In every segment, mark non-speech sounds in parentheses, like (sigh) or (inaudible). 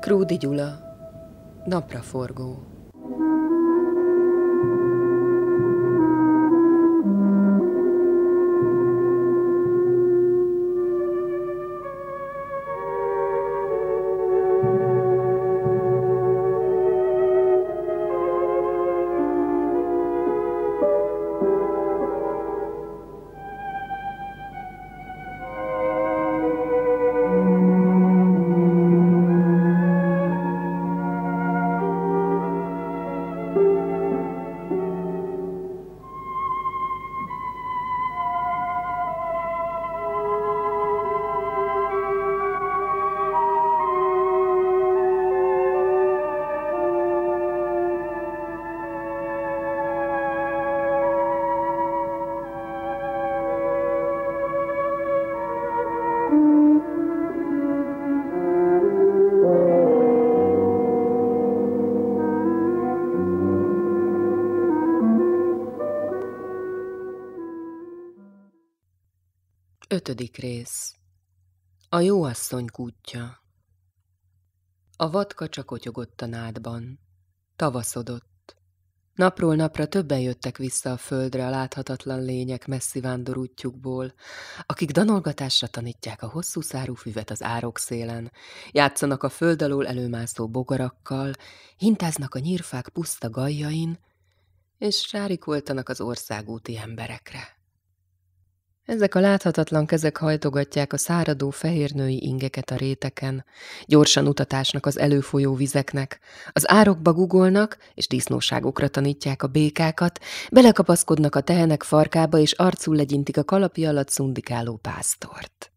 Krúdi Gyula, napraforgó. Ötödik rész A jóasszony kútja A vadka csak otyogott a nádban. Tavaszodott. Napról napra többen jöttek vissza a földre a láthatatlan lények messzi vándorútjukból, akik danolgatásra tanítják a hosszú szárú füvet az árok szélen, játszanak a föld alól előmászó bogarakkal, hintáznak a nyírfák puszta gajjain, és rárikoltanak az országúti emberekre. Ezek a láthatatlan kezek hajtogatják a száradó fehérnői ingeket a réteken, gyorsan utatásnak az előfolyó vizeknek, az árokba gugolnak és disznóságokra tanítják a békákat, belekapaszkodnak a tehenek farkába és arcul legyintik a kalapi alatt szundikáló pásztort.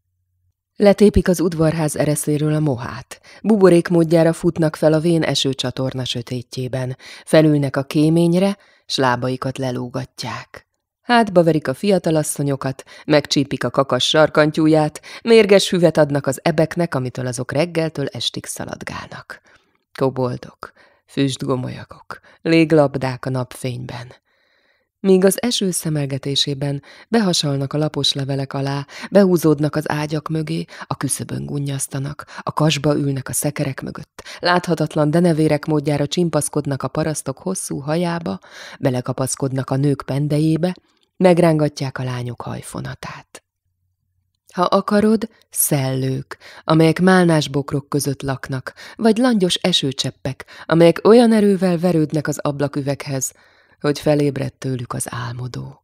Letépik az udvarház ereszéről a mohát. Buborék módjára futnak fel a vén esőcsatorna sötétjében. Felülnek a kéményre, s lábaikat lelógatják. Hátba verik a fiatalasszonyokat, megcsípik a kakas sarkantyúját, mérges hüvet adnak az ebeknek, amitől azok reggeltől estig szaladgálnak. Koboldok, füstgomolyagok, léglabdák a napfényben. Míg az eső szemelgetésében behasalnak a lapos levelek alá, behúzódnak az ágyak mögé, a küszöbön gunnyasztanak, a kasba ülnek a szekerek mögött, láthatatlan denevérek módjára csimpaszkodnak a parasztok hosszú hajába, belekapaszkodnak a nők pendejébe, megrángatják a lányok hajfonatát. Ha akarod, szellők, amelyek málnás bokrok között laknak, vagy langyos esőcseppek, amelyek olyan erővel verődnek az ablaküveghez, hogy felébred tőlük az álmodó.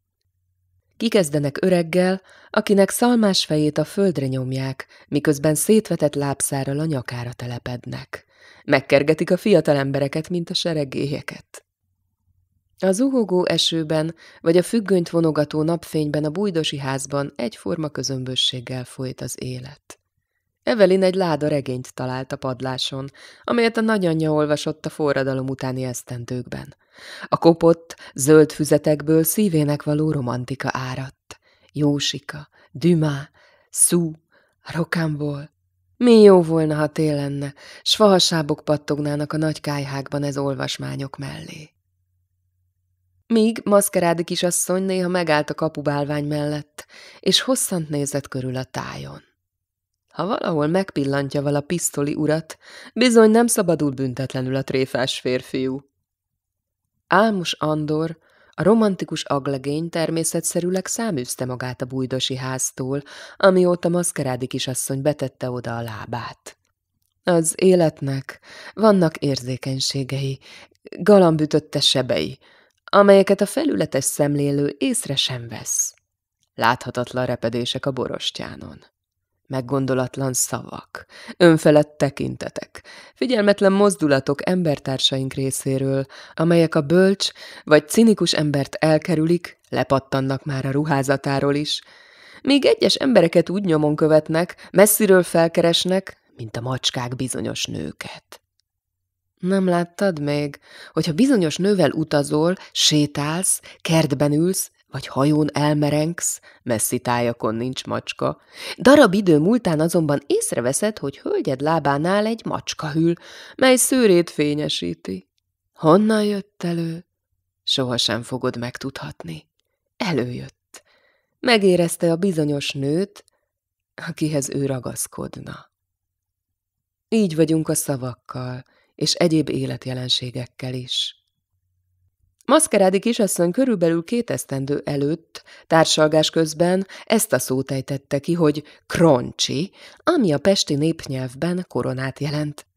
Kikezdenek öreggel, akinek szalmás fejét a földre nyomják, miközben szétvetett lábszárral a nyakára telepednek. Megkergetik a fiatal embereket, mint a seregélyeket. A zuhogó esőben, vagy a függönyt vonogató napfényben a bújdosi házban egyforma közömbösséggel folyt az élet. Evelin egy láda regényt talált a padláson, amelyet a nagyanyja olvasott a forradalom utáni esztendőkben. A kopott, zöld füzetekből szívének való romantika áradt. Jósika, Dümá, Szú, Rokámból. Mi jó volna, ha tél lenne, s fahasábok pattognának a nagy kájhákban ez olvasmányok mellé. Míg maszkerádi kisasszony néha megállt a kapubálvány mellett, és hosszant nézett körül a tájon. Ha valahol megpillantja vala pisztoli urat, bizony nem szabadul büntetlenül a tréfás férfiú. Álmos Andor, a romantikus aglegény természetszerűleg száműzte magát a bújdosi háztól, amióta maszkerádi kisasszony betette oda a lábát. Az életnek vannak érzékenységei, galambütötte sebei, amelyeket a felületes szemlélő észre sem vesz. Láthatatlan repedések a borostyánon. Meggondolatlan szavak, önfelett tekintetek, figyelmetlen mozdulatok embertársaink részéről, amelyek a bölcs vagy cinikus embert elkerülik, lepattannak már a ruházatáról is, míg egyes embereket úgy nyomon követnek, messziről felkeresnek, mint a macskák bizonyos nőket. Nem láttad még, hogyha bizonyos nővel utazol, sétálsz, kertben ülsz, vagy hajón elmerengsz, messzi tájakon nincs macska. Darab idő múltán azonban észreveszed, hogy hölgyed lábánál egy macska hűl, mely szőrét fényesíti. Honnan jött elő? Sohasem fogod megtudhatni. Előjött. Megérezte a bizonyos nőt, akihez ő ragaszkodna. Így vagyunk a szavakkal – és egyéb életjelenségekkel is. Maszkerádi kisasszony körülbelül két esztendő előtt, társalgás közben ezt a szót ejtette ki, hogy kroncsi, ami a pesti népnyelvben koronát jelent.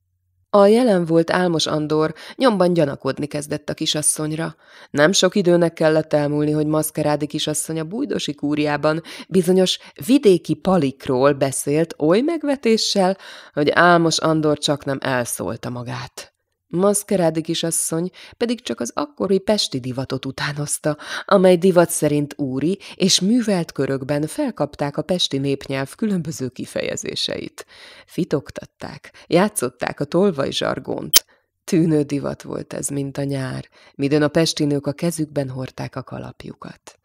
A jelen volt Álmos Andor nyomban gyanakodni kezdett a kisasszonyra. Nem sok időnek kellett elmúlni, hogy maszkerádi kisasszony a bújdosi kúriában bizonyos vidéki palikról beszélt oly megvetéssel, hogy Álmos Andor csak nem elszólta magát. Maszkerádi kisasszony pedig csak az akkori pesti divatot utánozta, amely divat szerint úri és művelt körökben felkapták a pesti népnyelv különböző kifejezéseit. Fitoktatták, játszották a tolvaj zsargont. Tűnő divat volt ez, mint a nyár, midőn a pestinők a kezükben hordták a kalapjukat.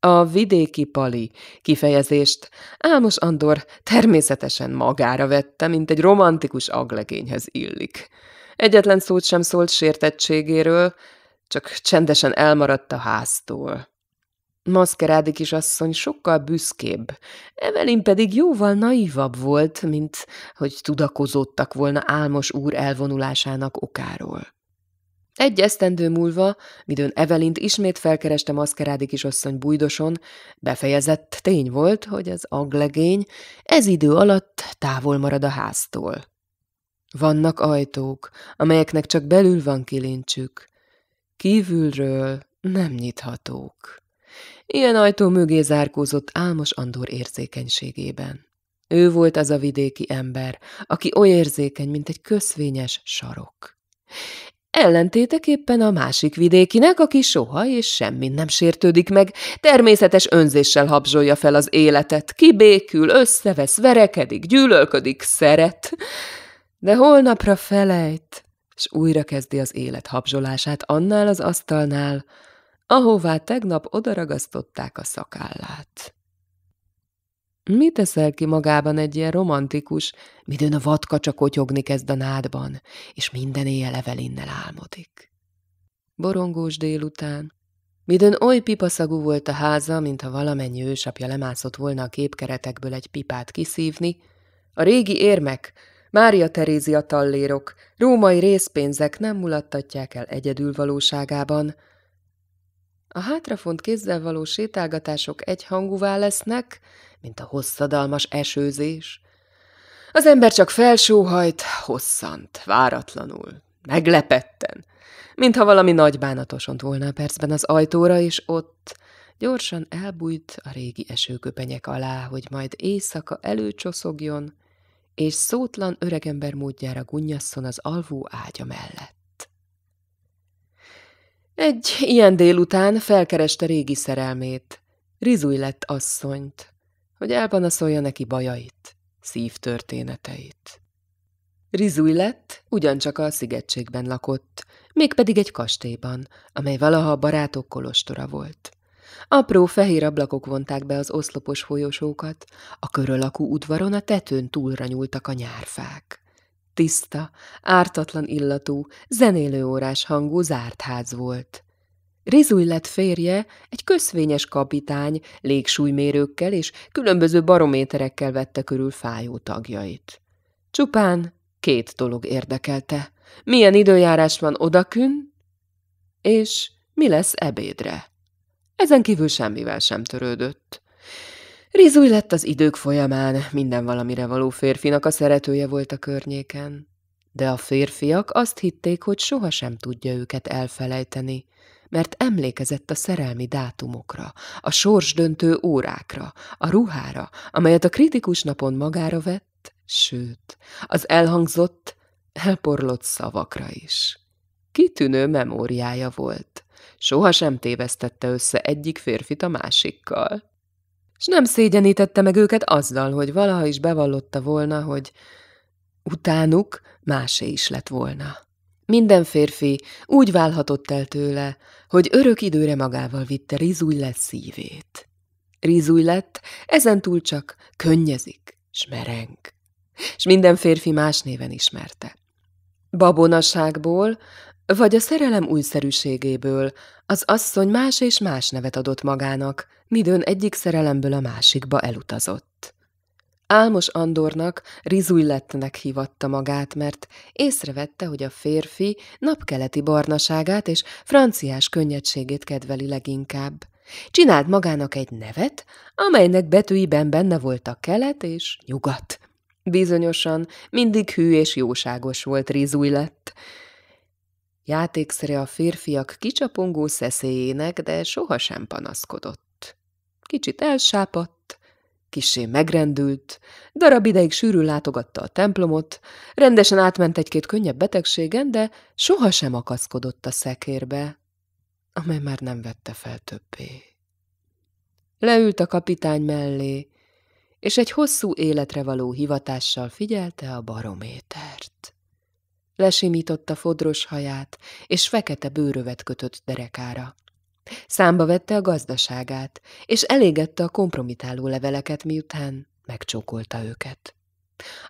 A vidéki pali kifejezést Álmos Andor természetesen magára vette, mint egy romantikus aglegényhez illik. Egyetlen szót sem szólt sértettségéről, csak csendesen elmaradt a háztól. Maszkerádi kisasszony sokkal büszkébb, Evelin pedig jóval naívabb volt, mint hogy tudakozottak volna álmos úr elvonulásának okáról. Egy esztendő múlva, midőn Evelint ismét felkereste maszkerádi kisasszony bújdoson, befejezett tény volt, hogy az aglegény ez idő alatt távol marad a háztól. Vannak ajtók, amelyeknek csak belül van kilincsük. Kívülről nem nyithatók. Ilyen ajtó mögé zárkózott Álmos Andor érzékenységében. Ő volt az a vidéki ember, aki oly érzékeny, mint egy köszvényes sarok. Ellentéteképpen a másik vidékinek, aki soha és semmin nem sértődik meg, természetes önzéssel habzsolja fel az életet, kibékül, összevesz, verekedik, gyűlölködik, szeret de holnapra felejt, s újra kezdi az élet habzsolását annál az asztalnál, ahová tegnap odaragasztották a szakállát. Mi teszel ki magában egy ilyen romantikus, midőn a vadka csak kotyogni kezd a nádban, és minden éjjel Evelinnel álmodik? Borongós délután, midőn oly pipaszagú volt a háza, mintha valamennyi ősapja lemászott volna a képkeretekből egy pipát kiszívni, a régi érmek, Mária Terézia tallérok, római részpénzek nem mulattatják el egyedül valóságában. A hátrafont kézzel való sétálgatások egyhangúvá lesznek, mint a hosszadalmas esőzés. Az ember csak felsóhajt, hosszant, váratlanul, meglepetten, mintha valami nagy bánatosont volna a percben az ajtóra, és ott gyorsan elbújt a régi esőköpenyek alá, hogy majd éjszaka előcsoszogjon, és szótlan öregember módjára gunnyasszon az alvó ágya mellett. Egy ilyen délután felkereste régi szerelmét, Rizúj lett asszonyt, hogy elpanaszolja neki bajait, szívtörténeteit. Rizúj lett, ugyancsak a szigetségben lakott, mégpedig egy kastélyban, amely valaha a barátok kolostora volt. Apró fehér ablakok vonták be az oszlopos folyosókat, a körölakú udvaron a tetőn túlra nyúltak a nyárfák. Tiszta, ártatlan illatú, zenélőórás hangú zárt ház volt. Rizuj lett férje, egy köszvényes kapitány, légsúlymérőkkel és különböző barométerekkel vette körül fájó tagjait. Csupán két dolog érdekelte. Milyen időjárás van odakün, és mi lesz ebédre? Ezen kívül semmivel sem törődött. Rizúj lett az idők folyamán, minden valamire való férfinak a szeretője volt a környéken. De a férfiak azt hitték, hogy sohasem tudja őket elfelejteni, mert emlékezett a szerelmi dátumokra, a sorsdöntő órákra, a ruhára, amelyet a kritikus napon magára vett, sőt, az elhangzott, elporlott szavakra is. Kitűnő memóriája volt soha sem tévesztette össze egyik férfit a másikkal. És nem szégyenítette meg őket azzal, hogy valaha is bevallotta volna, hogy utánuk másé is lett volna. Minden férfi úgy válhatott el tőle, hogy örök időre magával vitte Rizúj lett szívét. Rizúj lett, ezentúl csak könnyezik, smereng. és minden férfi más néven ismerte. Babonaságból vagy a szerelem újszerűségéből az asszony más és más nevet adott magának, midőn egyik szerelemből a másikba elutazott. Álmos Andornak rizújlettnek hívatta magát, mert észrevette, hogy a férfi napkeleti barnaságát és franciás könnyedségét kedveli leginkább. Csinált magának egy nevet, amelynek betűiben benne volt a kelet és nyugat. Bizonyosan mindig hű és jóságos volt Rizuillett. lett, Játékszere a férfiak kicsapongó szeszélyének, de sohasem panaszkodott. Kicsit elsápadt, kisé megrendült, darab ideig sűrű látogatta a templomot, rendesen átment egy-két könnyebb betegségen, de sohasem akaszkodott a szekérbe, amely már nem vette fel többé. Leült a kapitány mellé, és egy hosszú életre való hivatással figyelte a barométert. Lesimította fodros haját, és fekete bőrövet kötött derekára. Számba vette a gazdaságát, és elégette a kompromitáló leveleket, miután megcsókolta őket.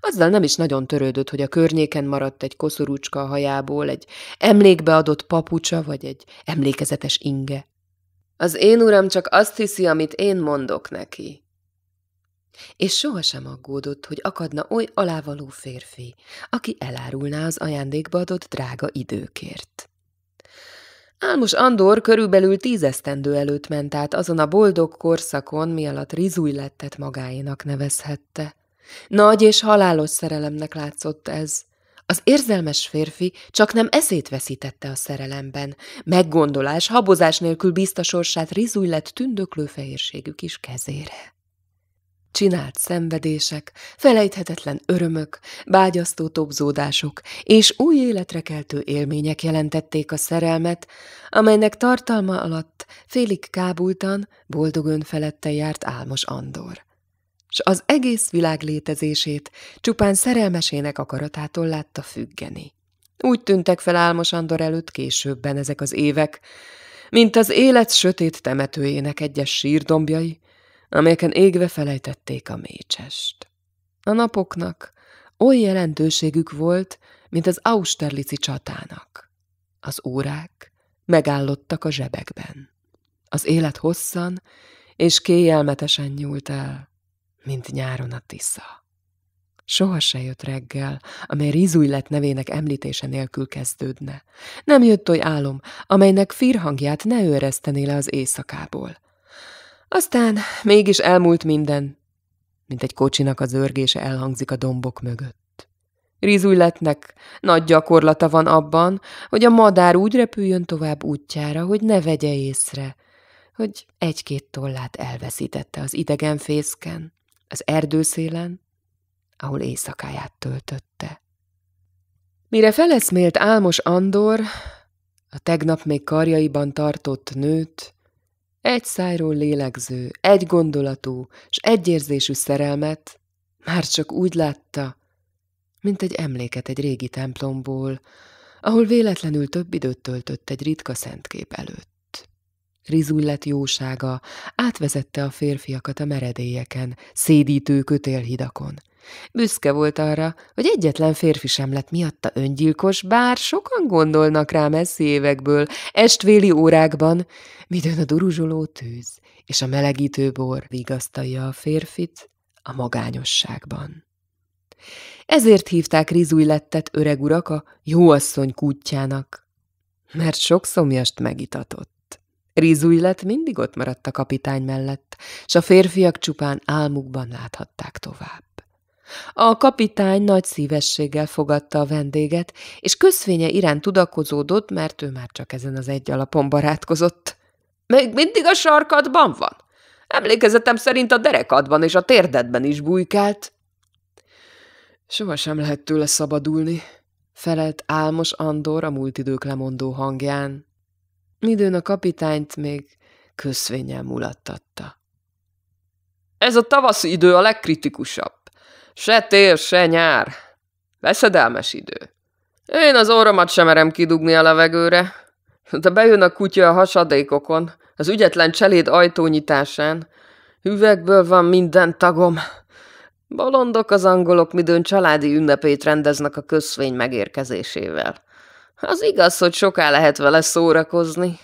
Azzal nem is nagyon törődött, hogy a környéken maradt egy koszorúcska a hajából, egy emlékbe adott papucsa, vagy egy emlékezetes inge. Az én uram csak azt hiszi, amit én mondok neki, és sohasem aggódott, hogy akadna oly alávaló férfi, aki elárulná az ajándékba adott drága időkért. Álmos Andor körülbelül tízesztendő előtt ment át azon a boldog korszakon, mi alatt Rizúj lettet magáénak nevezhette. Nagy és halálos szerelemnek látszott ez. Az érzelmes férfi csak nem eszét veszítette a szerelemben. Meggondolás, habozás nélkül biztosorsát sorsát Rizúj lett tündöklő fehérségük is kezére csinált szenvedések, felejthetetlen örömök, bágyasztó tobzódások és új életre keltő élmények jelentették a szerelmet, amelynek tartalma alatt félig kábultan, boldog önfelette járt álmos Andor. S az egész világ létezését csupán szerelmesének akaratától látta függeni. Úgy tűntek fel álmos Andor előtt későbben ezek az évek, mint az élet sötét temetőjének egyes sírdombjai, amelyeken égve felejtették a mécsest. A napoknak oly jelentőségük volt, mint az Austerlici csatának. Az órák megállottak a zsebekben. Az élet hosszan és kéjelmetesen nyúlt el, mint nyáron a Tisza. Soha se jött reggel, amely rizújlet nevének említése nélkül kezdődne. Nem jött oly álom, amelynek firhangját ne őreztené le az éjszakából. Aztán mégis elmúlt minden, mint egy kocsinak az örgése elhangzik a dombok mögött. Rizuletnek nagy gyakorlata van abban, hogy a madár úgy repüljön tovább útjára, hogy ne vegye észre, hogy egy-két tollát elveszítette az idegen fészken, az erdőszélen, ahol éjszakáját töltötte. Mire feleszmélt álmos Andor, a tegnap még karjaiban tartott nőt, egy szájról lélegző, egy gondolatú és egyérzésű szerelmet már csak úgy látta, mint egy emléket egy régi templomból, ahol véletlenül több időt töltött egy ritka szentkép előtt. Rizullet jósága átvezette a férfiakat a meredélyeken, szédítő kötélhidakon – Büszke volt arra, hogy egyetlen férfi sem lett miatta öngyilkos, bár sokan gondolnak rá messzi évekből, estvéli órákban, midőn a duruzsoló tűz és a melegítő bor vigasztalja a férfit a magányosságban. Ezért hívták rizújlettet öreg urak a jóasszony kútjának, mert sok szomjast megitatott. lett, mindig ott maradt a kapitány mellett, s a férfiak csupán álmukban láthatták tovább. A kapitány nagy szívességgel fogadta a vendéget, és köszvénye iránt tudakozódott, mert ő már csak ezen az egy alapon barátkozott. Még mindig a sarkadban van? Emlékezetem szerint a derekadban és a térdedben is bujkált. Soha sem lehet tőle szabadulni, felelt álmos Andor a múlt idők lemondó hangján. Midőn a kapitányt még köszvényel mulattatta. Ez a tavaszi idő a legkritikusabb. Se tél, se nyár. Veszedelmes idő. Én az orromat sem merem kidugni a levegőre. De bejön a kutya a hasadékokon, az ügyetlen cseléd ajtónyitásán. Hüvegből van minden tagom. Bolondok az angolok, midőn családi ünnepét rendeznek a közvény megérkezésével. Az igaz, hogy soká lehet vele szórakozni.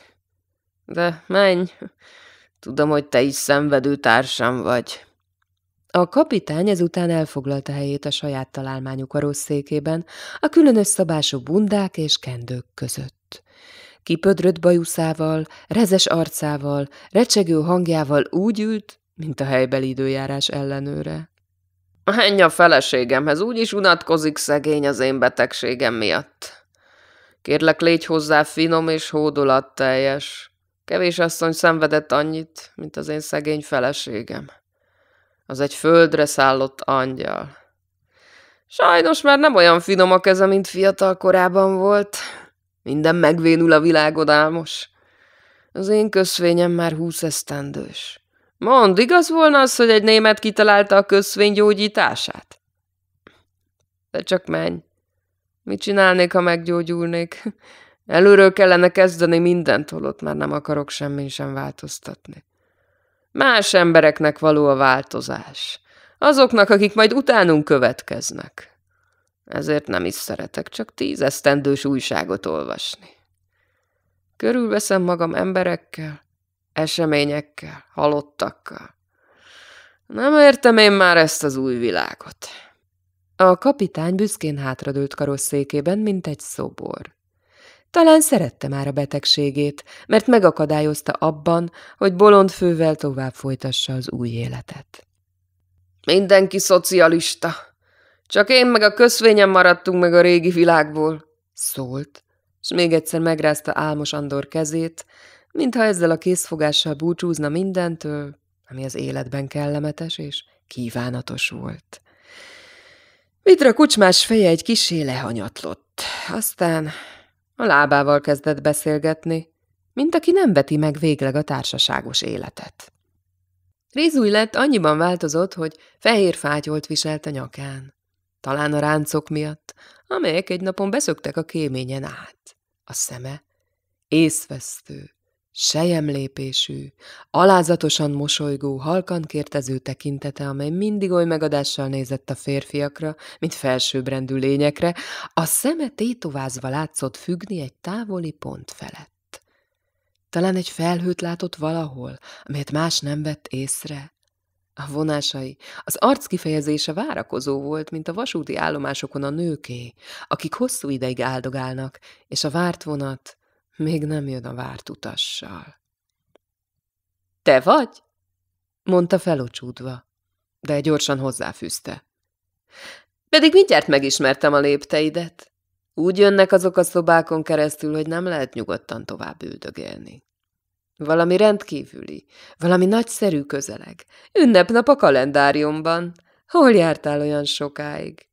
De menj, tudom, hogy te is szenvedő társam vagy. A kapitány ezután elfoglalta helyét a saját találmányú karosszékében, a különös szabású bundák és kendők között. Kipödrött bajuszával, rezes arcával, recsegő hangjával úgy ült, mint a helybeli időjárás ellenőre. Menj a feleségemhez, is unatkozik szegény az én betegségem miatt. Kérlek, légy hozzá finom és hódolatteljes. Kevés asszony szenvedett annyit, mint az én szegény feleségem az egy földre szállott angyal. Sajnos már nem olyan finom a keze, mint fiatal korában volt. Minden megvénul a világod álmos. Az én köszvényem már húsz esztendős. Mond, igaz volna az, hogy egy német kitalálta a köszvény gyógyítását? De csak menj. Mit csinálnék, ha meggyógyulnék? Előről kellene kezdeni mindent, holott már nem akarok semmin sem változtatni. Más embereknek való a változás. Azoknak, akik majd utánunk következnek. Ezért nem is szeretek csak tízesztendős újságot olvasni. Körülveszem magam emberekkel, eseményekkel, halottakkal. Nem értem én már ezt az új világot. A kapitány büszkén hátradőlt karosszékében, mint egy szobor. Talán szerette már a betegségét, mert megakadályozta abban, hogy bolond fővel tovább folytassa az új életet. Mindenki szocialista. Csak én meg a köszvényem maradtunk meg a régi világból, szólt, és még egyszer megrázta Álmos Andor kezét, mintha ezzel a készfogással búcsúzna mindentől, ami az életben kellemetes és kívánatos volt. Vidra kucsmás feje egy kisé lehanyatlott, aztán a lábával kezdett beszélgetni, mint aki nem veti meg végleg a társaságos életet. Rizúj lett annyiban változott, hogy fehér fátyolt viselt a nyakán. Talán a ráncok miatt, amelyek egy napon beszöktek a kéményen át. A szeme észvesztő, sejemlépésű, alázatosan mosolygó, halkan kértező tekintete, amely mindig oly megadással nézett a férfiakra, mint felsőbbrendű lényekre, a szeme tétovázva látszott függni egy távoli pont felett. Talán egy felhőt látott valahol, amelyet más nem vett észre. A vonásai, az arc kifejezése várakozó volt, mint a vasúti állomásokon a nőké, akik hosszú ideig áldogálnak, és a várt vonat még nem jön a várt utassal. Te vagy? mondta felocsúdva, de gyorsan hozzáfűzte. Pedig mindjárt megismertem a lépteidet. Úgy jönnek azok a szobákon keresztül, hogy nem lehet nyugodtan tovább üldögélni. Valami rendkívüli, valami nagyszerű közeleg. Ünnepnap a kalendáriumban. Hol jártál olyan sokáig?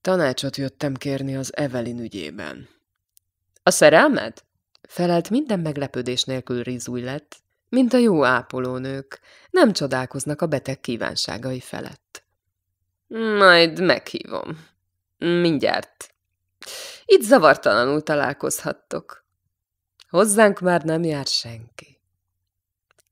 Tanácsot jöttem kérni az Evelin ügyében, a szerelmed? Felelt minden meglepődés nélkül rizúj lett, mint a jó ápolónők, nem csodálkoznak a beteg kívánságai felett. Majd meghívom. Mindjárt. Itt zavartalanul találkozhattok. Hozzánk már nem jár senki.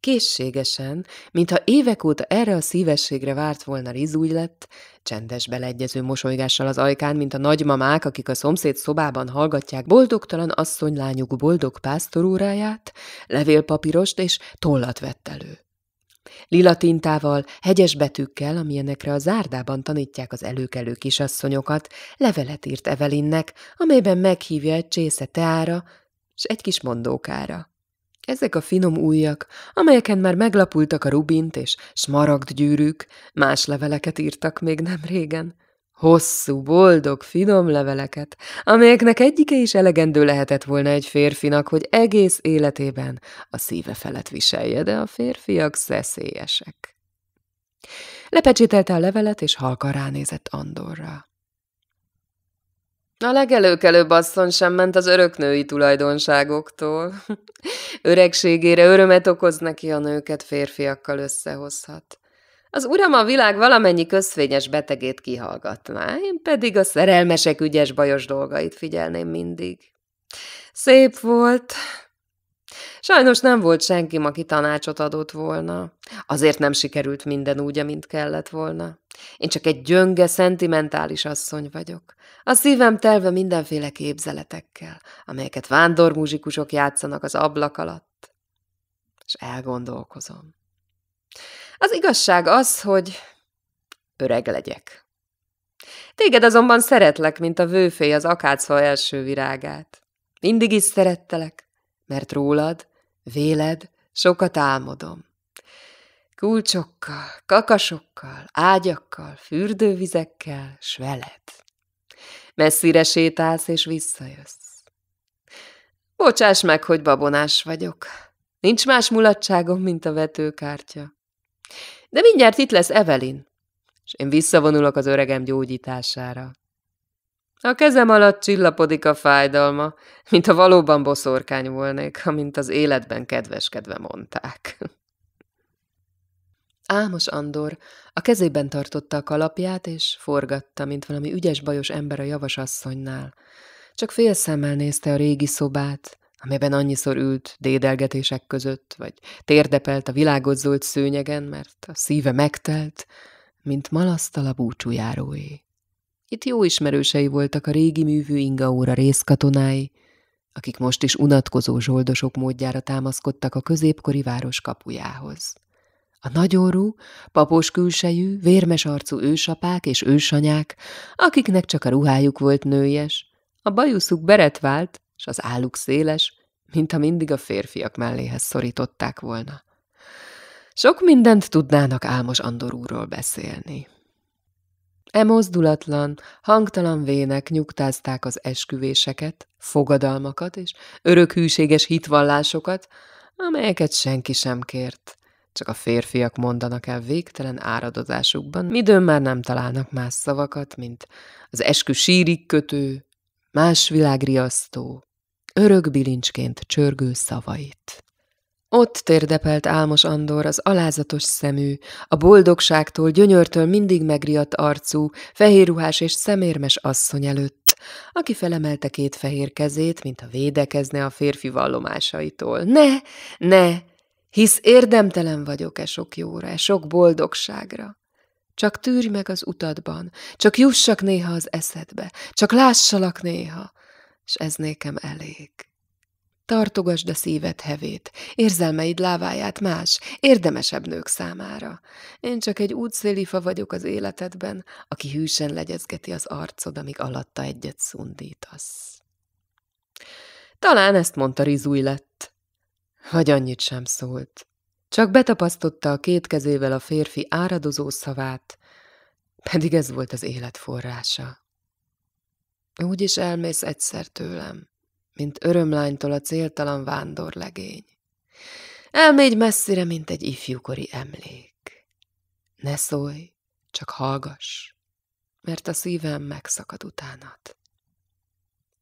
Készségesen, mintha évek óta erre a szívességre várt volna rizúj lett, csendes beleegyező mosolygással az ajkán, mint a nagymamák, akik a szomszéd szobában hallgatják boldogtalan asszonylányuk boldog pásztorúráját, levélpapírost és tollat vett elő. Lila tintával, hegyes betűkkel, amilyenekre a zárdában tanítják az előkelő kisasszonyokat, levelet írt Evelinnek, amelyben meghívja egy csésze teára, s egy kis mondókára. Ezek a finom újak, amelyeken már meglapultak a rubint és smaragd gyűrűk, más leveleket írtak még nem régen. Hosszú, boldog, finom leveleket, amelyeknek egyike is elegendő lehetett volna egy férfinak, hogy egész életében a szíve felett viselje, de a férfiak szeszélyesek. Lepecsételte a levelet, és halkan ránézett Andorra. A legelőkelőbb asszony sem ment az öröknői tulajdonságoktól. (laughs) Öregségére örömet okoz neki, a nőket férfiakkal összehozhat. Az uram a világ valamennyi közvényes betegét kihallgatná, én pedig a szerelmesek ügyes bajos dolgait figyelném mindig. Szép volt. Sajnos nem volt senki, aki tanácsot adott volna. Azért nem sikerült minden úgy, amint kellett volna. Én csak egy gyönge, szentimentális asszony vagyok. A szívem telve mindenféle képzeletekkel, amelyeket vándormuzsikusok játszanak az ablak alatt, és elgondolkozom. Az igazság az, hogy öreg legyek. Téged azonban szeretlek, mint a vőfély az akácfa első virágát. Mindig is szerettelek, mert rólad, véled, sokat álmodom. Kulcsokkal, kakasokkal, ágyakkal, fürdővizekkel, s veled. Messzire sétálsz és visszajössz. Bocsáss meg, hogy babonás vagyok. Nincs más mulatságom, mint a vetőkártya. De mindjárt itt lesz evelin. és én visszavonulok az öregem gyógyítására. A kezem alatt csillapodik a fájdalma, mint a valóban boszorkány volnék, amint az életben kedveskedve mondták. Ámos Andor a kezében tartotta a kalapját, és forgatta, mint valami ügyes-bajos ember a javasasszonynál. Csak félszemmel nézte a régi szobát, amiben annyiszor ült dédelgetések között, vagy térdepelt a világot szőnyegen, mert a szíve megtelt, mint malasztal a búcsújáróé. Itt jó ismerősei voltak a régi művű ingaóra részkatonái, akik most is unatkozó zsoldosok módjára támaszkodtak a középkori város kapujához. A nagyorú, papos külsejű, vérmes arcú ősapák és ősanyák, akiknek csak a ruhájuk volt nőjes, a bajuszuk beretvált, és az álluk széles, mint ha mindig a férfiak melléhez szorították volna. Sok mindent tudnának Álmos Andorúról beszélni. E mozdulatlan, hangtalan vének nyugtázták az esküvéseket, fogadalmakat és örökhűséges hitvallásokat, amelyeket senki sem kért, csak a férfiak mondanak el végtelen áradozásukban, midőn már nem találnak más szavakat, mint az eskü sírik kötő, más világriasztó, örök bilincsként csörgő szavait. Ott térdepelt Álmos Andor az alázatos szemű, a boldogságtól, gyönyörtől mindig megriadt arcú, fehérruhás és szemérmes asszony előtt, aki felemelte két fehér kezét, mintha védekezne a férfi vallomásaitól. Ne, ne, hisz érdemtelen vagyok-e sok jóra, e sok boldogságra. Csak tűrj meg az utadban, csak jussak néha az eszedbe, csak lássalak néha, s ez nékem elég. Tartogasd a szíved hevét, érzelmeid láváját más, érdemesebb nők számára. Én csak egy útszéli fa vagyok az életedben, aki hűsen legyezgeti az arcod, amíg alatta egyet szundítasz. Talán ezt mondta Rizúj lett. Vagy annyit sem szólt. Csak betapasztotta a két kezével a férfi áradozó szavát, pedig ez volt az élet forrása. Úgy is elmész egyszer tőlem, mint örömlánytól a céltalan vándorlegény. Elmégy messzire, mint egy ifjúkori emlék. Ne szólj, csak hallgass, mert a szívem megszakad utánad.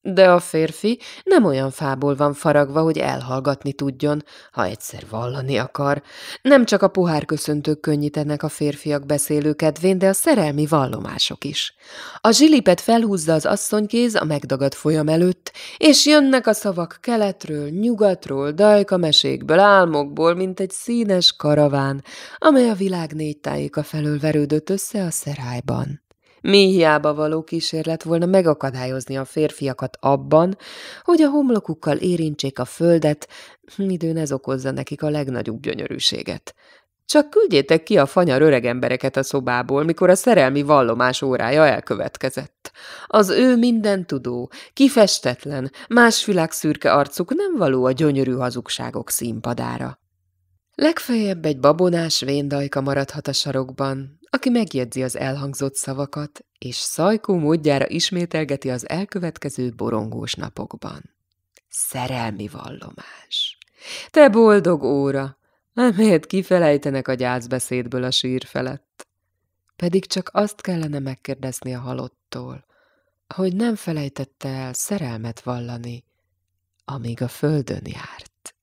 De a férfi nem olyan fából van faragva, hogy elhallgatni tudjon, ha egyszer vallani akar. Nem csak a puhár köszöntők könnyítenek a férfiak beszélőkedvén, de a szerelmi vallomások is. A zsilipet felhúzza az asszonykéz a megdagadt folyam előtt, és jönnek a szavak keletről, nyugatról, dajka mesékből, álmokból, mint egy színes karaván, amely a világ négy tájéka felől verődött össze a szerályban. Mi hiába való kísérlet volna megakadályozni a férfiakat abban, hogy a homlokukkal érintsék a földet, időn ez okozza nekik a legnagyobb gyönyörűséget. Csak küldjétek ki a fanyar öreg embereket a szobából, mikor a szerelmi vallomás órája elkövetkezett. Az ő minden tudó, kifestetlen, másvilág szürke arcuk nem való a gyönyörű hazugságok színpadára. Legfeljebb egy babonás véndajka maradhat a sarokban, aki megjegyzi az elhangzott szavakat, és szajkó módjára ismételgeti az elkövetkező borongós napokban. Szerelmi vallomás. Te boldog óra, amelyet kifelejtenek a gyászbeszédből a sír felett. Pedig csak azt kellene megkérdezni a halottól, hogy nem felejtette el szerelmet vallani, amíg a földön járt.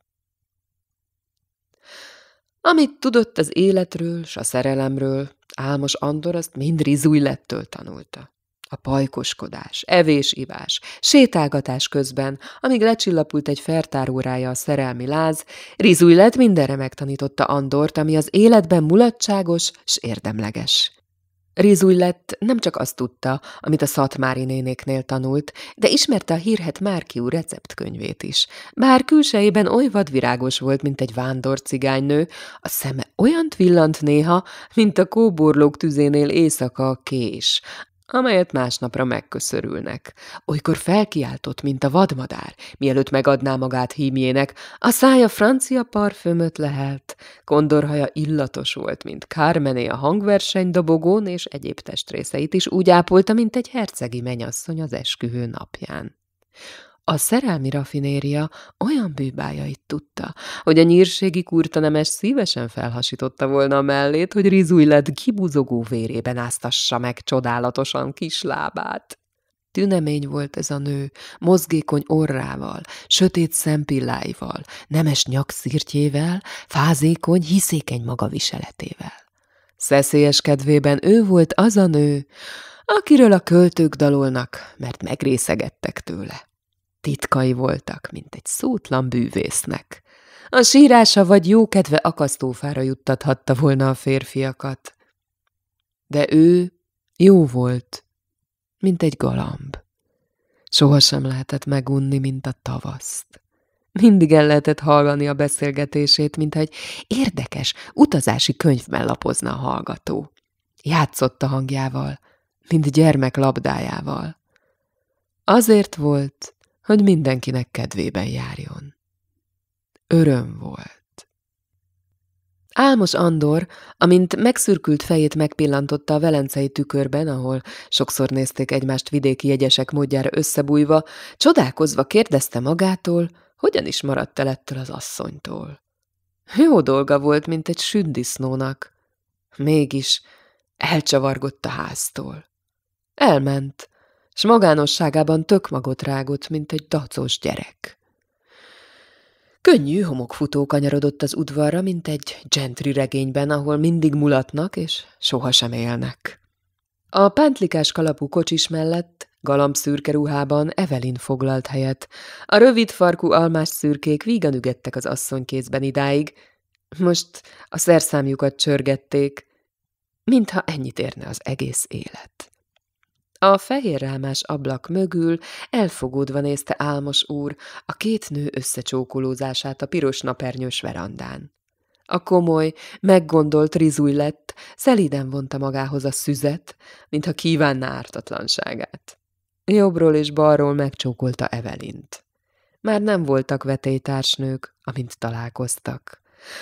Amit tudott az életről s a szerelemről, Álmos Andor azt mind rizújlettől tanulta. A pajkoskodás, evés-ivás, sétálgatás közben, amíg lecsillapult egy fertárórája a szerelmi láz, rizújlet mindenre megtanította Andort, ami az életben mulatságos s érdemleges lett, nem csak azt tudta, amit a szatmári nénéknél tanult, de ismerte a hírhet Márkiú receptkönyvét is. Bár külsejében oly vadvirágos volt, mint egy vándor cigánynő, a szeme olyan villant néha, mint a kóborlók tüzénél éjszaka a kés, amelyet másnapra megköszörülnek. Olykor felkiáltott, mint a vadmadár, mielőtt megadná magát hímjének, a szája francia parfümöt lehelt, kondorhaja illatos volt, mint Carmené a hangverseny dobogón, és egyéb testrészeit is úgy ápolta, mint egy hercegi menyasszony az esküvő napján. A szerelmi rafinéria olyan bűbájait tudta, hogy a nyírségi kurtanemes szívesen felhasította volna a mellét, hogy rizúj lett kibuzogó vérében áztassa meg csodálatosan kislábát. Tünemény volt ez a nő, mozgékony orrával, sötét szempilláival, nemes nyakszirtjével, fázékony, hiszékeny viseletével. Szeszélyes kedvében ő volt az a nő, akiről a költők dalolnak, mert megrészegettek tőle. Titkai voltak, mint egy szótlan bűvésznek. A sírása vagy jókedve akasztófára juttathatta volna a férfiakat. De ő jó volt, mint egy galamb. Sohasem lehetett megunni, mint a tavaszt. Mindig el lehetett hallani a beszélgetését, mint egy érdekes, utazási könyvben lapozna a hallgató. Játszott a hangjával, mint gyermek labdájával. Azért volt, hogy mindenkinek kedvében járjon. Öröm volt. Álmos Andor, amint megszürkült fejét megpillantotta a velencei tükörben, ahol sokszor nézték egymást vidéki jegyesek módjára összebújva, csodálkozva kérdezte magától, hogyan is maradt el ettől az asszonytól. Jó dolga volt, mint egy sündisznónak. Mégis elcsavargott a háztól. Elment, s magánosságában tök magot rágott, mint egy dacos gyerek. Könnyű homokfutó kanyarodott az udvarra, mint egy gentry regényben, ahol mindig mulatnak és sohasem élnek. A pántlikás kalapú kocsis mellett galamb szürke ruhában Evelin foglalt helyet. A rövid farkú almás szürkék vígan ügettek az asszony kézben idáig. Most a szerszámjukat csörgették, mintha ennyit érne az egész élet. A fehérrámás ablak mögül elfogódva nézte Álmos úr a két nő összecsókolózását a piros napernyős verandán. A komoly, meggondolt rizúj lett, szeliden vonta magához a szüzet, mintha kívánná ártatlanságát. Jobbról és balról megcsókolta Evelint. Már nem voltak vetélytársnők, amint találkoztak.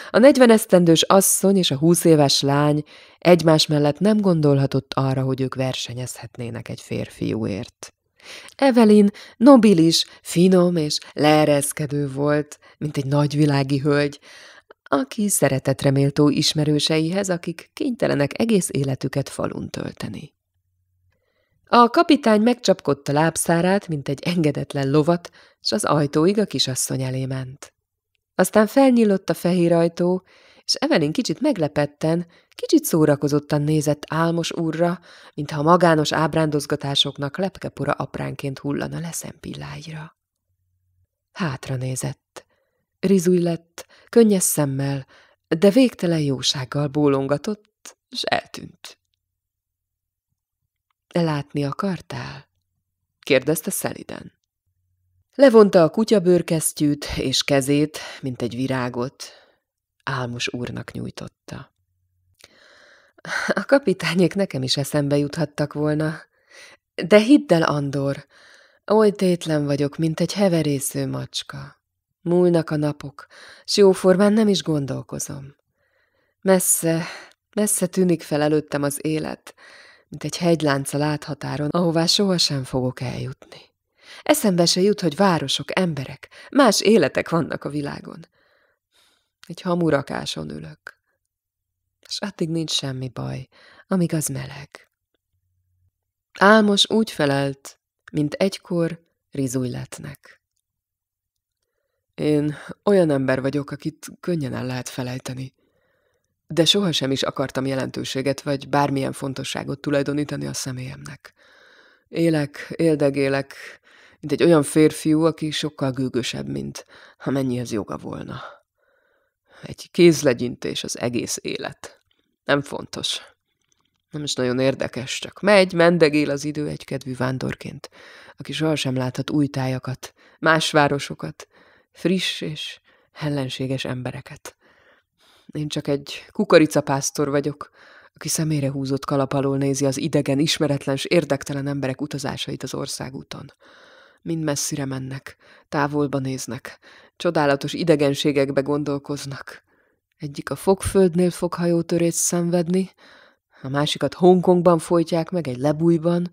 A 40 esztendős asszony és a 20 éves lány egymás mellett nem gondolhatott arra, hogy ők versenyezhetnének egy férfiúért. Evelyn nobilis, finom és leereszkedő volt, mint egy nagyvilági hölgy, aki szeretetre méltó ismerőseihez, akik kénytelenek egész életüket falun tölteni. A kapitány megcsapkodta lábszárát, mint egy engedetlen lovat, és az ajtóig a kisasszony elé ment. Aztán felnyílott a fehér ajtó, és Evelyn kicsit meglepetten, kicsit szórakozottan nézett álmos úrra, mintha magános ábrándozgatásoknak lepkepora apránként hullana le szempilláira. Hátra nézett. Rizúj lett, könnyes szemmel, de végtelen jósággal bólongatott, és eltűnt. Látni akartál? kérdezte szeliden. Levonta a kutyabőrkesztyűt és kezét, mint egy virágot. Álmos úrnak nyújtotta. A kapitányék nekem is eszembe juthattak volna. De hidd el, Andor, oly tétlen vagyok, mint egy heverésző macska. Múlnak a napok, s jóformán nem is gondolkozom. Messze, messze tűnik fel előttem az élet, mint egy hegylánca láthatáron, ahová sohasem fogok eljutni. Eszembe se jut, hogy városok, emberek, más életek vannak a világon. Egy hamurakáson ülök. És addig nincs semmi baj, amíg az meleg. Álmos úgy felelt, mint egykor rizújletnek. Én olyan ember vagyok, akit könnyen el lehet felejteni. De sohasem is akartam jelentőséget vagy bármilyen fontosságot tulajdonítani a személyemnek. Élek, éldegélek, mint egy olyan férfiú, aki sokkal gőgösebb, mint ha amennyihez joga volna. Egy kézlegyintés az egész élet. Nem fontos. Nem is nagyon érdekes, csak megy, mendegél az idő kedvű vándorként, aki sohasem láthat új tájakat, más városokat, friss és ellenséges embereket. Én csak egy kukoricapásztor vagyok, aki szemére húzott kalap alól nézi az idegen, ismeretlen és érdektelen emberek utazásait az országúton mind messzire mennek, távolba néznek, csodálatos idegenségekbe gondolkoznak. Egyik a fogföldnél fog hajótörést szenvedni, a másikat Hongkongban folytják meg egy lebújban,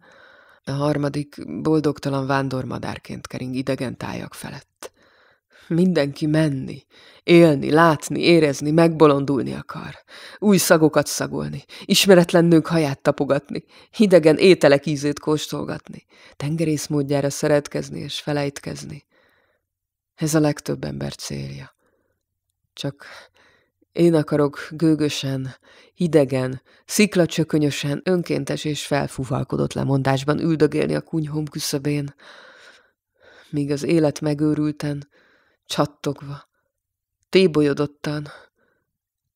a harmadik boldogtalan vándormadárként kering idegen tájak felett. Mindenki menni, élni, látni, érezni, megbolondulni akar. Új szagokat szagolni, ismeretlen nők haját tapogatni, hidegen ételek ízét kóstolgatni, tengerész módjára szeretkezni és felejtkezni. Ez a legtöbb ember célja. Csak én akarok gőgösen, hidegen, sziklacsökönyösen, önkéntes és felfúvalkodott lemondásban üldögélni a kunyhom küszöbén, míg az élet megőrülten, csattogva, tébolyodottan,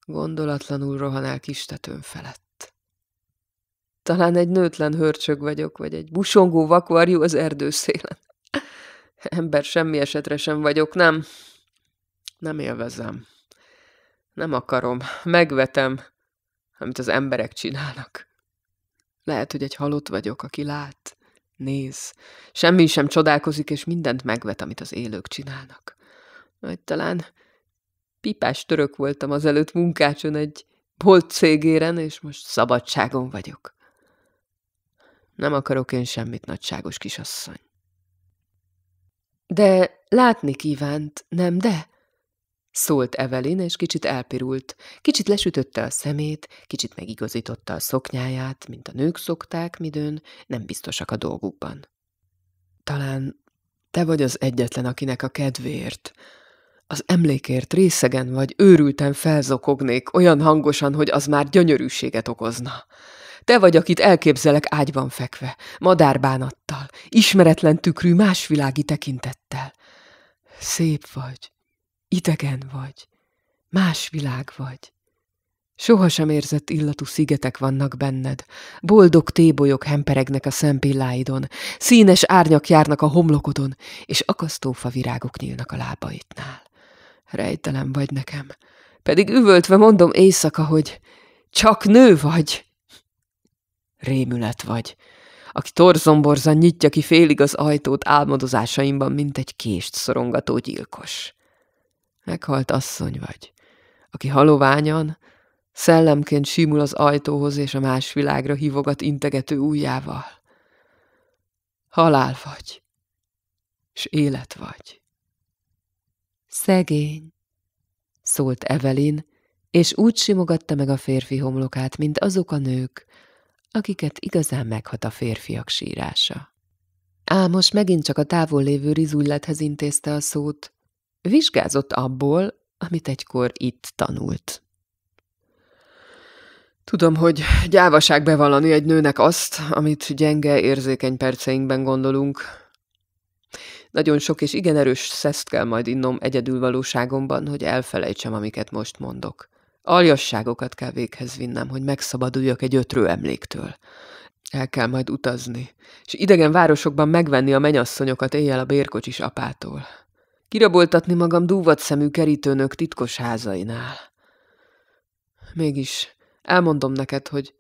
gondolatlanul rohan el tetőn felett. Talán egy nőtlen hörcsög vagyok, vagy egy busongó vakvarjú az erdő szélen. (laughs) Ember semmi esetre sem vagyok, nem? Nem élvezem. Nem akarom. Megvetem, amit az emberek csinálnak. Lehet, hogy egy halott vagyok, aki lát, néz. Semmi sem csodálkozik, és mindent megvet, amit az élők csinálnak vagy talán pipás török voltam azelőtt munkácson egy bolt cégéren, és most szabadságon vagyok. Nem akarok én semmit, nagyságos kisasszony. De látni kívánt, nem de? Szólt Evelin, és kicsit elpirult. Kicsit lesütötte a szemét, kicsit megigazította a szoknyáját, mint a nők szokták midőn, nem biztosak a dolgukban. Talán te vagy az egyetlen, akinek a kedvéért, az emlékért részegen vagy őrülten felzokognék, olyan hangosan, hogy az már gyönyörűséget okozna. Te vagy, akit elképzelek ágyban fekve, madárbánattal, ismeretlen tükrű másvilági tekintettel. Szép vagy, idegen vagy, más világ vagy. Sohasem érzett illatú szigetek vannak benned. Boldog tébolyok hemperegnek a szempilláidon, színes árnyak járnak a homlokodon, és akasztófa virágok nyílnak a lábaidnál. Rejtelem vagy nekem. Pedig üvöltve mondom éjszaka, hogy csak nő vagy. Rémület vagy, aki torzomborzan nyitja ki félig az ajtót álmodozásaimban, mint egy kést szorongató gyilkos. Meghalt asszony vagy, aki haloványan, szellemként simul az ajtóhoz és a más világra hívogat integető ujjával. Halál vagy, és élet vagy Szegény, szólt Evelyn, és úgy simogatta meg a férfi homlokát, mint azok a nők, akiket igazán meghat a férfiak sírása. Ámos megint csak a távol lévő rizullethez intézte a szót. Vizsgázott abból, amit egykor itt tanult. Tudom, hogy gyávaság bevallani egy nőnek azt, amit gyenge érzékeny perceinkben gondolunk, nagyon sok és igen erős szeszt kell majd innom valóságomban, hogy elfelejtsem, amiket most mondok. Aljasságokat kell véghez vinnem, hogy megszabaduljak egy ötrő emléktől. El kell majd utazni, és idegen városokban megvenni a menyasszonyokat éjjel a bérkocsis apától. Kiraboltatni magam dúvat szemű kerítőnök titkos házainál. Mégis elmondom neked, hogy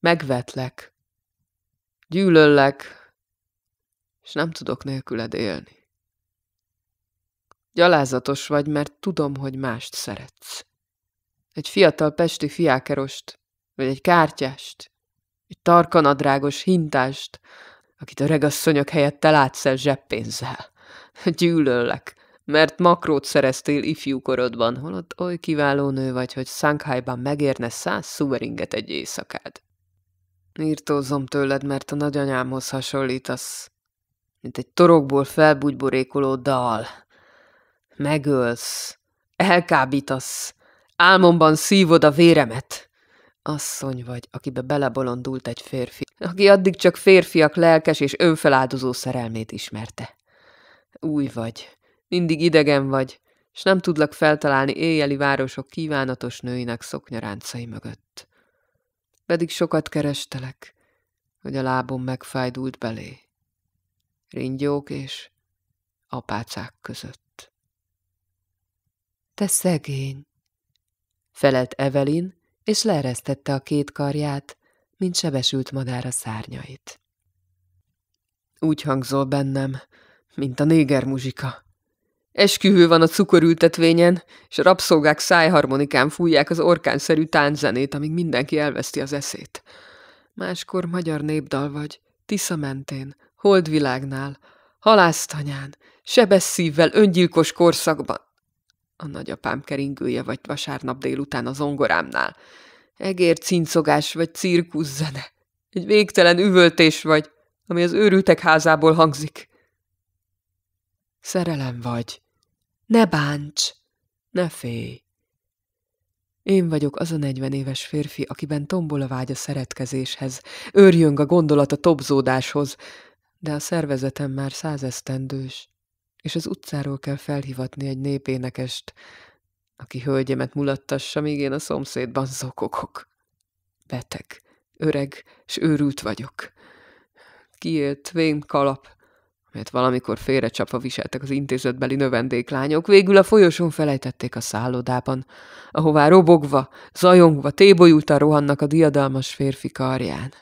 megvetlek, gyűlöllek, és nem tudok nélküled élni. Gyalázatos vagy, mert tudom, hogy mást szeretsz. Egy fiatal pesti fiákerost, vagy egy kártyást, egy tarkanadrágos hintást, akit a regasszonyok helyett te el zseppénzzel. Gyűlöllek, mert makrót szereztél ifjúkorodban, holott oly kiváló nő vagy, hogy Szanghájban megérne száz szuveringet egy éjszakád. Írtózom tőled, mert a nagyanyámhoz hasonlítasz, mint egy torokból felbugyborékoló dal. Megölsz, elkábítasz, álmomban szívod a véremet. Asszony vagy, akibe belebolondult egy férfi, aki addig csak férfiak lelkes és önfeláldozó szerelmét ismerte. Új vagy, mindig idegen vagy, és nem tudlak feltalálni éjjeli városok kívánatos nőinek szoknyaráncai mögött. Pedig sokat kerestelek, hogy a lábom megfájdult belé ringyók és apácák között. Te szegény! felett Evelin, és leeresztette a két karját, mint sebesült madár a szárnyait. Úgy hangzol bennem, mint a néger muzsika. Esküvő van a cukorültetvényen, és a rabszolgák szájharmonikán fújják az orkánszerű tánzenét, amíg mindenki elveszti az eszét. Máskor magyar népdal vagy, Tisza mentén, holdvilágnál, halásztanyán, sebes szívvel, öngyilkos korszakban. A nagyapám keringője vagy vasárnap délután a zongorámnál. Egér cincogás vagy cirkusz-zene. Egy végtelen üvöltés vagy, ami az őrültek házából hangzik. Szerelem vagy. Ne bánts! Ne félj! Én vagyok az a negyven éves férfi, akiben tombol a vágy a szeretkezéshez, őrjöng a gondolat a tobzódáshoz, de a szervezetem már százesztendős, és az utcáról kell felhivatni egy népénekest, aki hölgyemet mulattassa, míg én a szomszédban zokogok. Beteg, öreg, s őrült vagyok. Kiélt vén kalap, mert valamikor félrecsapva viseltek az intézetbeli növendéklányok, végül a folyosón felejtették a szállodában, ahová robogva, zajongva, tébolyultan rohannak a diadalmas férfi karján.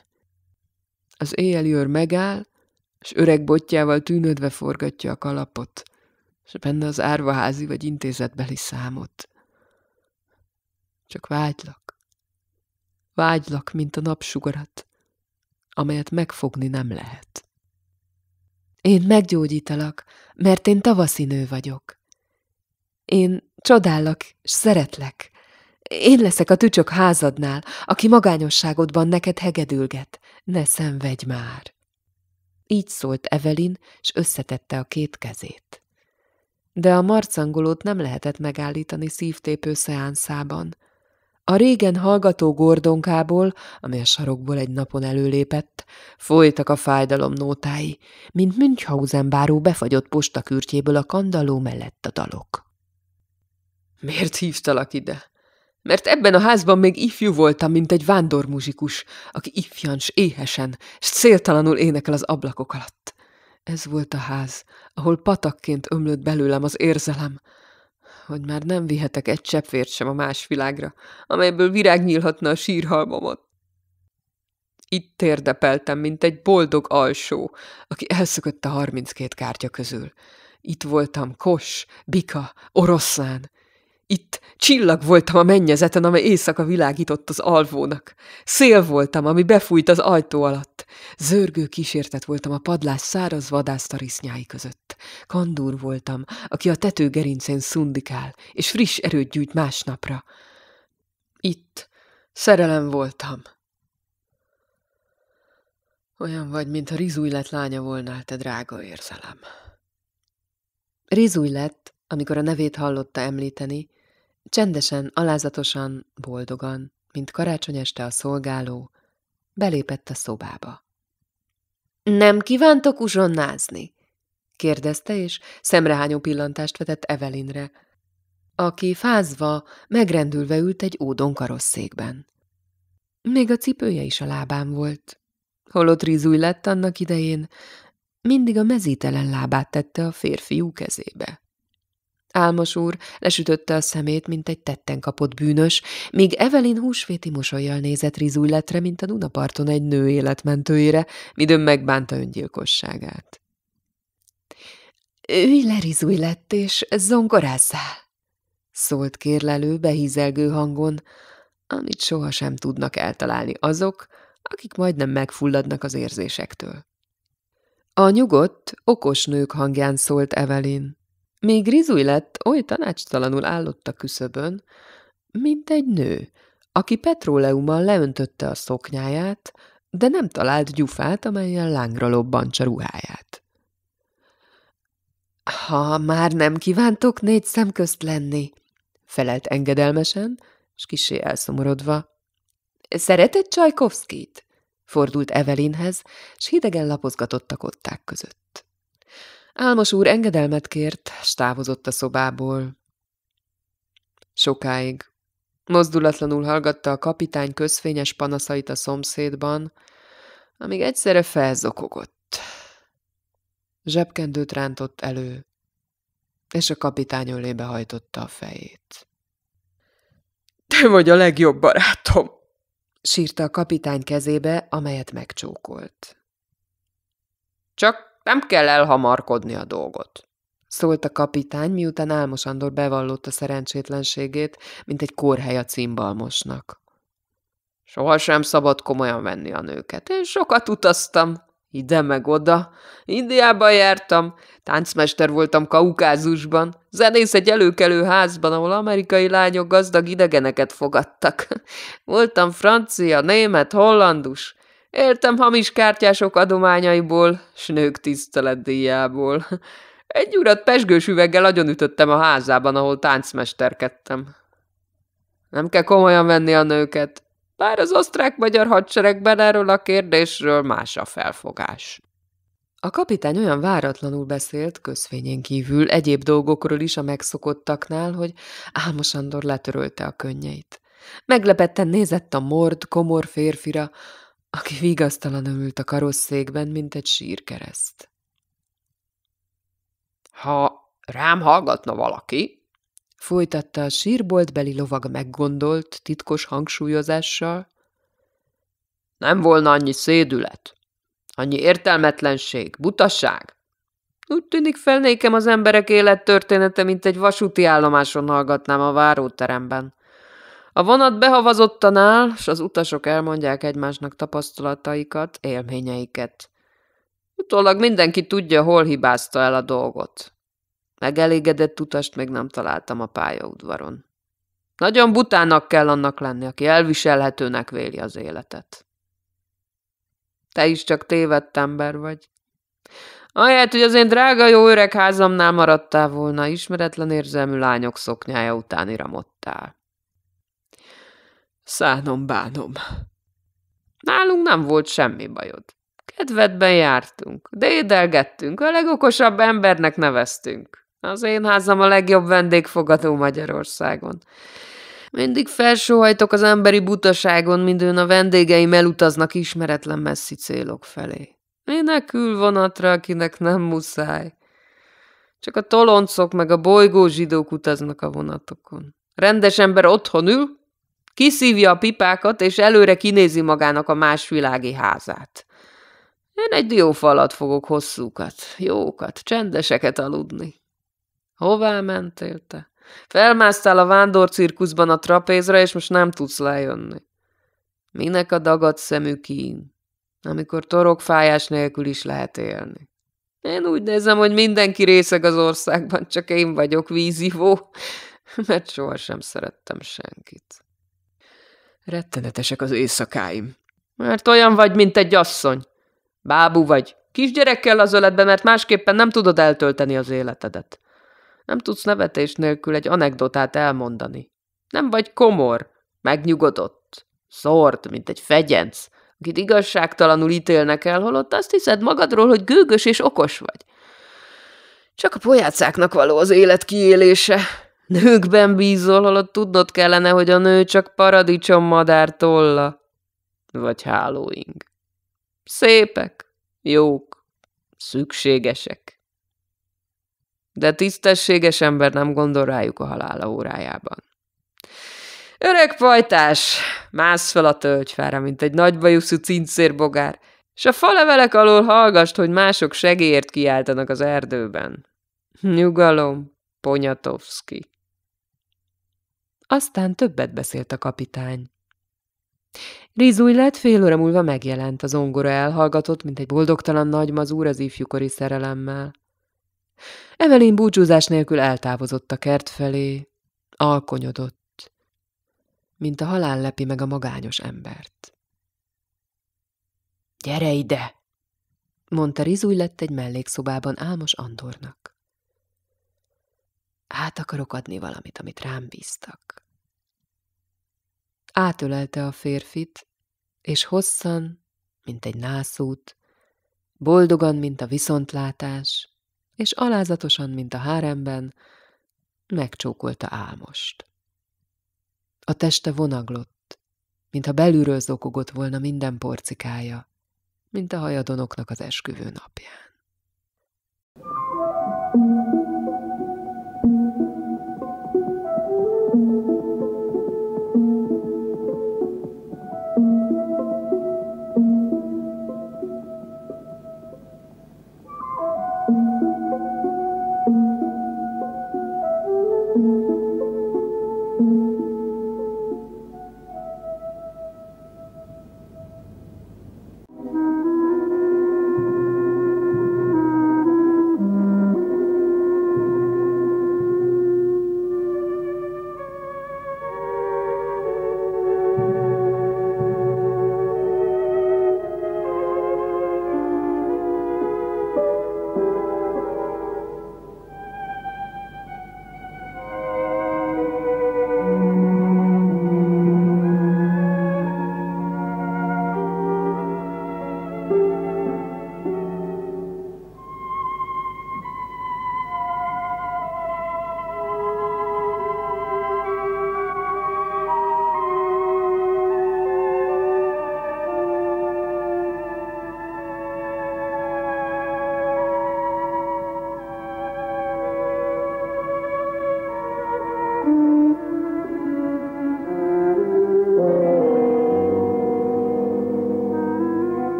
Az éjjeli megáll, és öreg botjával tűnödve forgatja a kalapot, és benne az árvaházi vagy intézetbeli számot. Csak vágylak. Vágylak, mint a napsugarat, amelyet megfogni nem lehet. Én meggyógyítalak, mert én tavaszi nő vagyok. Én csodállak, és szeretlek. Én leszek a tücsök házadnál, aki magányosságodban neked hegedülget. Ne szenvedj már! Így szólt Evelyn, és összetette a két kezét. De a marcangolót nem lehetett megállítani szívtépő szeánszában. A régen hallgató gordonkából, ami a sarokból egy napon előlépett, folytak a fájdalom nótái, mint Münchhausen báró befagyott postakürtjéből a kandalló mellett a dalok. – Miért hívtalak ide? mert ebben a házban még ifjú voltam, mint egy vándormuzsikus, aki ifjans, éhesen, s céltalanul énekel az ablakok alatt. Ez volt a ház, ahol patakként ömlött belőlem az érzelem, hogy már nem vihetek egy cseppvért sem a más világra, amelyből virág nyílhatna a sírhalmamot. Itt térdepeltem, mint egy boldog alsó, aki elszökött a harminckét kártya közül. Itt voltam kos, bika, oroszlán, itt csillag voltam a mennyezeten, amely éjszaka világított az alvónak. Szél voltam, ami befújt az ajtó alatt. Zörgő kísértet voltam a padlás száraz vadásztarisznyái között. Kandúr voltam, aki a gerincén szundikál, és friss erőt gyűjt másnapra. Itt szerelem voltam. Olyan vagy, mint a rizúj lett lánya volna, te drága érzelem. Rizúj lett, amikor a nevét hallotta említeni, Csendesen, alázatosan, boldogan, mint karácsony este a szolgáló, belépett a szobába. Nem kívántok uzsonnázni? kérdezte, és szemrehányó pillantást vetett Evelinre, aki fázva, megrendülve ült egy ódon karosszékben. Még a cipője is a lábán volt. Holott rizúj lett annak idején, mindig a mezítelen lábát tette a férfiú kezébe. Álmos úr lesütötte a szemét, mint egy tetten kapott bűnös, míg Evelyn húsvéti mosolyjal nézett rizújletre, mint a Dunaparton egy nő életmentőjére, midőn megbánta öngyilkosságát. Ülj le, rizújlett, és zongorázzál! szólt kérlelő, behízelgő hangon, amit sohasem tudnak eltalálni azok, akik majdnem megfulladnak az érzésektől. A nyugodt, okos nők hangján szólt Evelyn. Még Rizuj lett, oly tanácstalanul állott a küszöbön, mint egy nő, aki petróleummal leöntötte a szoknyáját, de nem talált gyufát, amelyen lángra lobbantsa ruháját. Ha már nem kívántok négy szem közt lenni, felelt engedelmesen, s kisé elszomorodva. Szereted Csajkovszkit? fordult Evelinhez, s hidegen lapozgatott a kották között. Álmos úr engedelmet kért, s távozott a szobából. Sokáig. Mozdulatlanul hallgatta a kapitány közfényes panaszait a szomszédban, amíg egyszerre felzokogott. Zsebkendőt rántott elő, és a kapitány ölébe hajtotta a fejét. Te vagy a legjobb barátom! sírta a kapitány kezébe, amelyet megcsókolt. Csak nem kell elhamarkodni a dolgot. Szólt a kapitány, miután Álmos Andor bevallotta szerencsétlenségét, mint egy kórhely a címbalmosnak. Soha sem szabad komolyan venni a nőket. Én sokat utaztam, ide meg oda. Indiába jártam, táncmester voltam Kaukázusban, zenész egy előkelő házban, ahol amerikai lányok gazdag idegeneket fogadtak. Voltam francia, német, hollandus, Értem hamis kártyások adományaiból, s nők tiszteletdíjából. Egy urat pesgős üveggel ütöttem a házában, ahol táncmesterkedtem. Nem kell komolyan venni a nőket, bár az osztrák-magyar hadseregben erről a kérdésről más a felfogás. A kapitány olyan váratlanul beszélt, közvényén kívül egyéb dolgokról is a megszokottaknál, hogy Álmos Andor letörölte a könnyeit. Meglepetten nézett a mord, komor férfira, aki vigasztalanul ült a karosszékben, mint egy sírkereszt. Ha rám hallgatna valaki, folytatta a sírboltbeli lovag meggondolt, titkos hangsúlyozással, nem volna annyi szédület, annyi értelmetlenség, butaság. Úgy tűnik fel nékem az emberek élettörténete, mint egy vasúti állomáson hallgatnám a váróteremben. A vonat behavazottan áll, s az utasok elmondják egymásnak tapasztalataikat, élményeiket. Utólag mindenki tudja, hol hibázta el a dolgot. Megelégedett utast még nem találtam a pályaudvaron. Nagyon butának kell annak lenni, aki elviselhetőnek véli az életet. Te is csak tévedt ember vagy. Ahelyett, hogy az én drága jó öreg házamnál maradtál volna, ismeretlen érzelmű lányok szoknyája után iramodtál. Szánom, bánom. Nálunk nem volt semmi bajod. Kedvedben jártunk, dédelgettünk, a legokosabb embernek neveztünk. Az én házam a legjobb vendégfogadó Magyarországon. Mindig felsóhajtok az emberi butaságon, mindőn a vendégeim elutaznak ismeretlen messzi célok felé. Énekül vonatra, akinek nem muszáj? Csak a toloncok meg a bolygó zsidók utaznak a vonatokon. Rendes ember otthon ül, Kiszívja a pipákat, és előre kinézi magának a más világi házát. Én egy diófalat fogok hosszúkat, jókat, csendeseket aludni. Hová mentél te? Felmásztál a vándorcirkuszban a trapézra, és most nem tudsz lejönni. Minek a dagadt szemű kín, amikor torokfájás nélkül is lehet élni? Én úgy nézem, hogy mindenki részeg az országban, csak én vagyok vízivó, (laughs) mert sohasem szerettem senkit. Rettenetesek az éjszakáim. Mert olyan vagy, mint egy asszony. Bábú vagy. Kisgyerek kell az öletbe, mert másképpen nem tudod eltölteni az életedet. Nem tudsz nevetés nélkül egy anekdotát elmondani. Nem vagy komor, megnyugodott, szort, mint egy fegyenc, akit igazságtalanul ítélnek el, holott azt hiszed magadról, hogy gőgös és okos vagy. Csak a pojácáknak való az élet kiélése. Nőkben bízol, holott tudnod kellene, hogy a nő csak paradicsom madár tolla. Vagy hálóing. Szépek, jók, szükségesek. De tisztességes ember nem gondol rájuk a halála órájában. Öreg pajtás, mász fel a tölgyfára, mint egy bajuszú cincérbogár, és a falevelek alól hallgast, hogy mások segéért kiáltanak az erdőben. Nyugalom, Ponyatovszki. Aztán többet beszélt a kapitány. Rizúj lett, fél óra múlva megjelent, az ongora elhallgatott, mint egy boldogtalan nagymazúr az ifjúkori szerelemmel. Evelyn búcsúzás nélkül eltávozott a kert felé, alkonyodott, mint a halál lepi meg a magányos embert. – Gyere ide! – mondta Rizúj lett egy mellékszobában álmos Andornak. – Át akarok adni valamit, amit rám bíztak. Átölelte a férfit, és hosszan, mint egy nászút, boldogan, mint a viszontlátás, és alázatosan, mint a háremben, megcsókolta álmost. A teste vonaglott, mintha belülről zokogott volna minden porcikája, mint a hajadonoknak az esküvő napján.